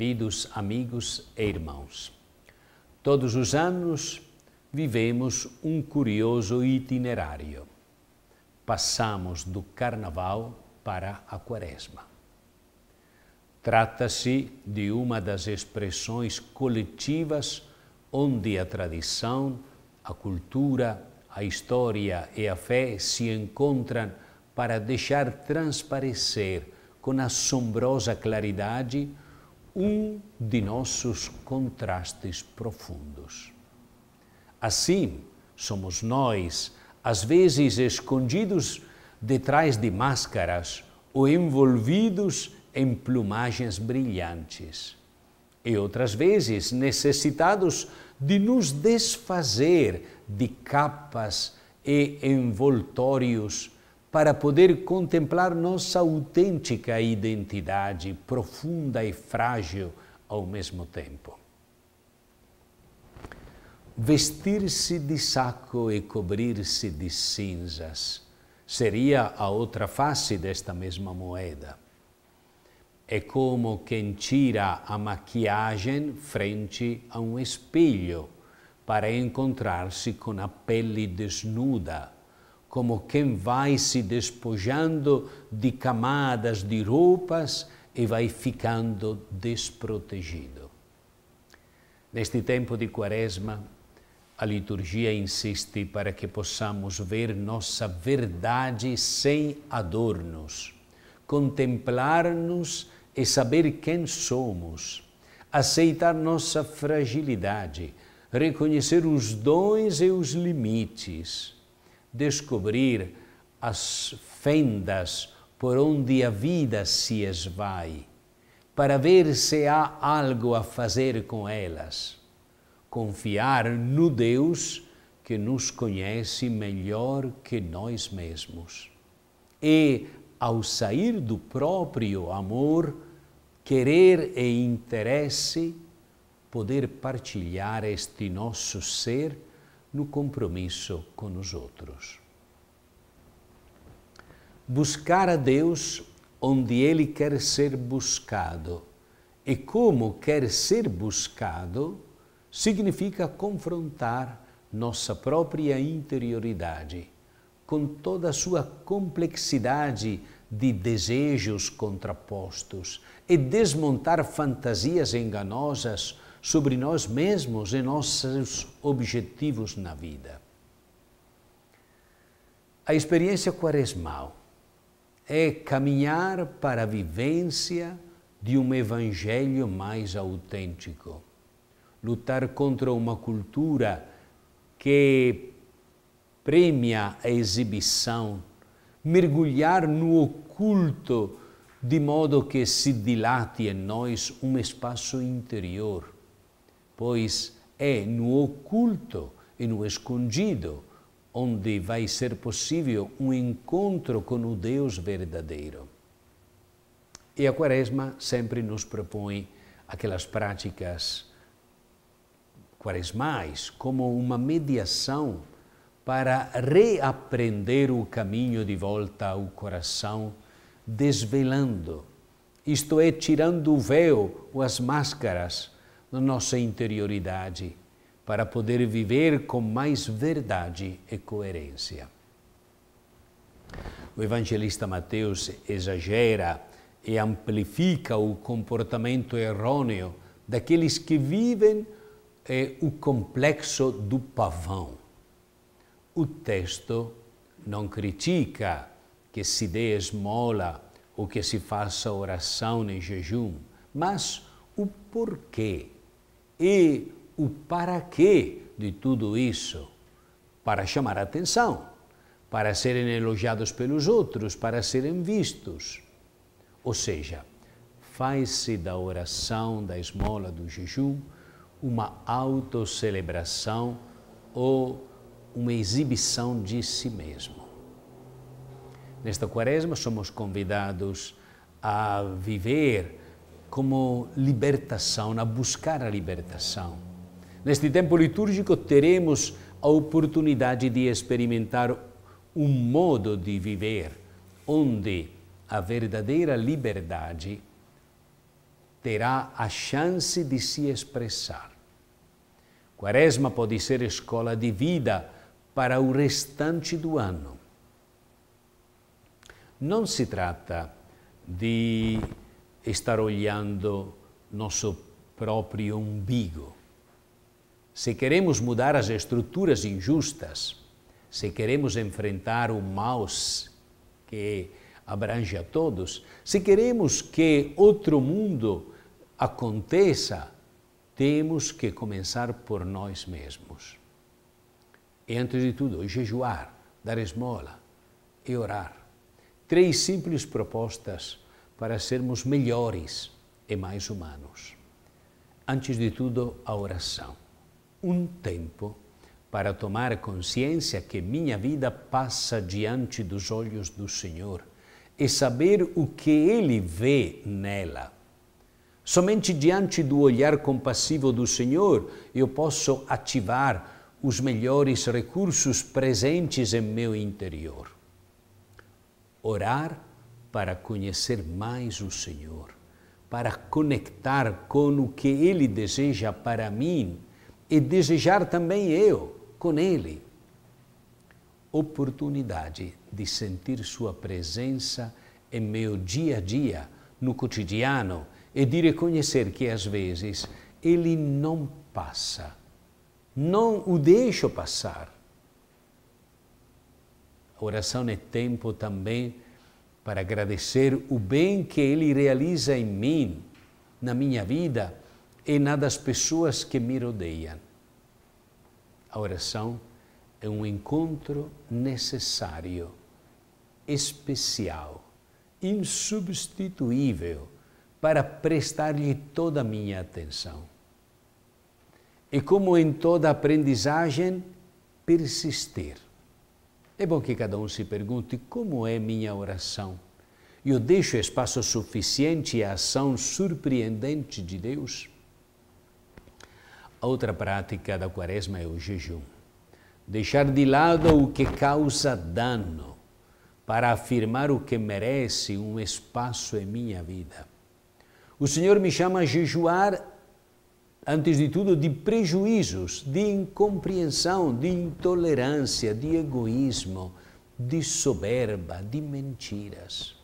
Queridos amigos e irmãos, todos os anos vivemos um curioso itinerário. Passamos do Carnaval para a Quaresma. Trata-se de uma das expressões coletivas onde a tradição, a cultura, a história e a fé se encontram para deixar transparecer com assombrosa claridade um de nossos contrastes profundos. Assim, somos nós, às vezes escondidos detrás de máscaras ou envolvidos em plumagens brilhantes, e outras vezes necessitados de nos desfazer de capas e envoltórios para poder contemplar nossa autêntica identidade, profunda e frágil ao mesmo tempo. Vestir-se de saco e cobrir-se de cinzas seria a outra face desta mesma moeda. É como quem tira a maquiagem frente a um espelho para encontrar-se com a pele desnuda como quem vai se despojando de camadas de roupas e vai ficando desprotegido. Neste tempo de Quaresma, a liturgia insiste para que possamos ver nossa verdade sem adornos, contemplar-nos e saber quem somos, aceitar nossa fragilidade, reconhecer os dons e os limites descobrir as fendas por onde a vida se esvai, para ver se há algo a fazer com elas. Confiar no Deus que nos conhece melhor que nós mesmos. E, ao sair do próprio amor, querer e interesse, poder partilhar este nosso ser no compromisso com os outros. Buscar a Deus onde Ele quer ser buscado e como quer ser buscado significa confrontar nossa própria interioridade com toda a sua complexidade de desejos contrapostos e desmontar fantasias enganosas sobre nós mesmos e nossos objetivos na vida. A experiência quaresmal é caminhar para a vivência de um evangelho mais autêntico, lutar contra uma cultura que premia a exibição, mergulhar no oculto de modo que se dilate em nós um espaço interior pois é no oculto e no escondido onde vai ser possível um encontro com o Deus verdadeiro. E a Quaresma sempre nos propõe aquelas práticas quaresmais como uma mediação para reaprender o caminho de volta ao coração, desvelando, isto é, tirando o véu ou as máscaras na nossa interioridade, para poder viver com mais verdade e coerência. O evangelista Mateus exagera e amplifica o comportamento errôneo daqueles que vivem eh, o complexo do pavão. O texto não critica que se dê esmola ou que se faça oração em jejum, mas o porquê e o para quê de tudo isso? Para chamar atenção, para serem elogiados pelos outros, para serem vistos. Ou seja, faz-se da oração, da esmola, do jejum, uma autocelebração ou uma exibição de si mesmo. Nesta quaresma, somos convidados a viver como libertação, a buscar a libertação. Neste tempo litúrgico teremos a oportunidade de experimentar um modo de viver onde a verdadeira liberdade terá a chance de se expressar. Quaresma pode ser escola de vida para o restante do ano. Não se trata de estar olhando nosso próprio umbigo. Se queremos mudar as estruturas injustas, se queremos enfrentar o mal que abrange a todos, se queremos que outro mundo aconteça, temos que começar por nós mesmos. E antes de tudo, jejuar, dar esmola e orar. Três simples propostas para sermos melhores e mais humanos. Antes de tudo, a oração. Um tempo para tomar consciência que minha vida passa diante dos olhos do Senhor e saber o que Ele vê nela. Somente diante do olhar compassivo do Senhor eu posso ativar os melhores recursos presentes em meu interior. Orar para conhecer mais o Senhor, para conectar com o que Ele deseja para mim e desejar também eu com Ele. Oportunidade de sentir Sua presença em meu dia a dia, no cotidiano, e de reconhecer que às vezes Ele não passa, não o deixo passar. A oração é tempo também para agradecer o bem que Ele realiza em mim, na minha vida e na das pessoas que me rodeiam. A oração é um encontro necessário, especial, insubstituível para prestar-lhe toda a minha atenção. E como em toda aprendizagem, persistir é bom que cada um se pergunte como é minha oração. Eu deixo espaço suficiente à ação surpreendente de Deus? Outra prática da quaresma é o jejum. Deixar de lado o que causa dano para afirmar o que merece um espaço em minha vida. O Senhor me chama a jejuar antes de tudo, de prejuízos, de incompreensão, de intolerância, de egoísmo, de soberba, de mentiras.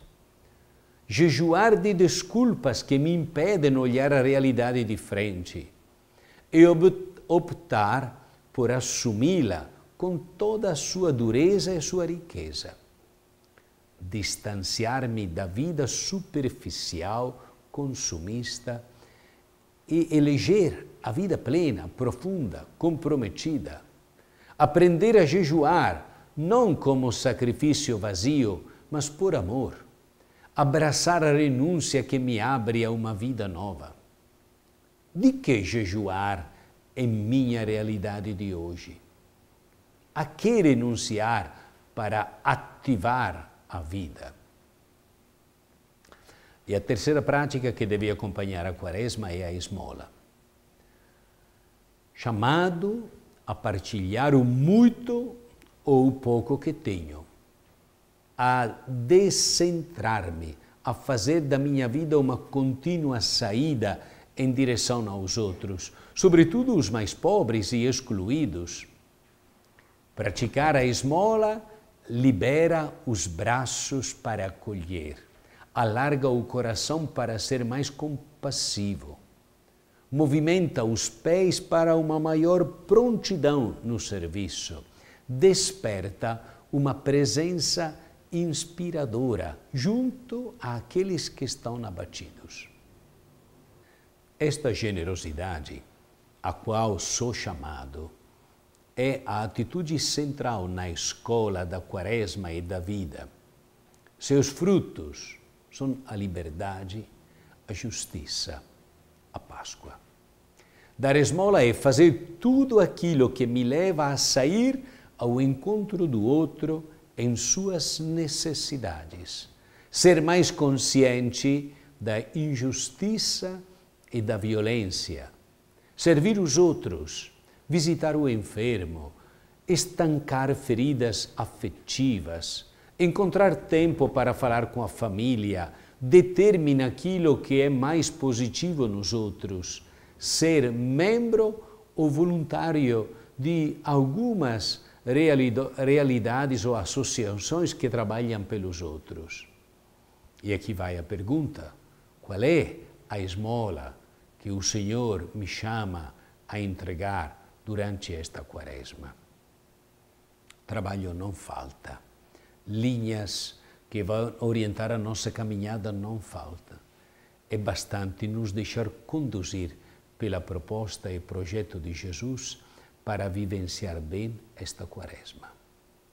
Jejuar de desculpas que me impedem olhar a realidade de frente e optar por assumi-la com toda a sua dureza e sua riqueza. Distanciar-me da vida superficial, consumista, e eleger a vida plena, profunda, comprometida. Aprender a jejuar, não como sacrifício vazio, mas por amor. Abraçar a renúncia que me abre a uma vida nova. De que jejuar é minha realidade de hoje? A que renunciar para ativar a vida? E a terceira prática que deve acompanhar a quaresma é a esmola. Chamado a partilhar o muito ou o pouco que tenho, a descentrar-me, a fazer da minha vida uma contínua saída em direção aos outros, sobretudo os mais pobres e excluídos. Praticar a esmola libera os braços para acolher alarga o coração para ser mais compassivo, movimenta os pés para uma maior prontidão no serviço, desperta uma presença inspiradora junto àqueles que estão abatidos. Esta generosidade, a qual sou chamado, é a atitude central na escola da Quaresma e da vida. Seus frutos são a liberdade, a justiça, a Páscoa. Dar esmola é fazer tudo aquilo que me leva a sair ao encontro do outro em suas necessidades. Ser mais consciente da injustiça e da violência. Servir os outros, visitar o enfermo, estancar feridas afetivas, Encontrar tempo para falar com a família determina aquilo que é mais positivo nos outros. Ser membro ou voluntário de algumas realidades ou associações que trabalham pelos outros. E aqui vai a pergunta: qual é a esmola que o Senhor me chama a entregar durante esta quaresma? Trabalho não falta linhas que vão orientar a nossa caminhada não falta. É bastante nos deixar conduzir pela proposta e projeto de Jesus para vivenciar bem esta quaresma.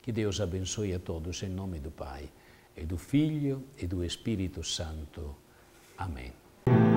Que Deus abençoe a todos em nome do Pai, e do Filho e do Espírito Santo. Amém.